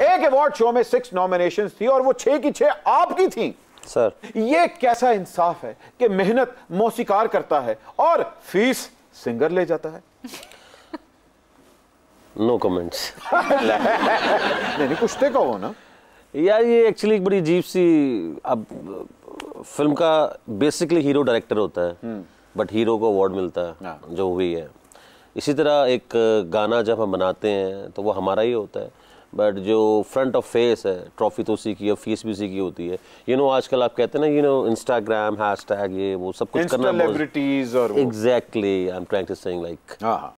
एक award show में six nomination थी और वो छह की छह आपकी थी सर ये कैसा इंसाफ है कि मेहनत मौसीकार करता है और फीस सिंगर ले जाता है नो कमेंट्स नहीं कुछ तो कहो ना यार ये एक्चुअली एक बड़ी अजीब सी अब फिल्म का बेसिकली हीरो डायरेक्टर होता है बट हम्म। हीरो को अवार्ड मिलता है हाँ। जो हुई है इसी तरह एक गाना जब हम बनाते हैं तो वो हमारा ही होता है बट जो फ्रंट ऑफ फेस है ट्रॉफी तो उसी की और फीस भी उसी की होती है यू you नो know, आजकल आप कहते हैं ना यू नो इंस्टाग्राम हैशटैग ये वो सब कुछ करना exactly I am trying to saying like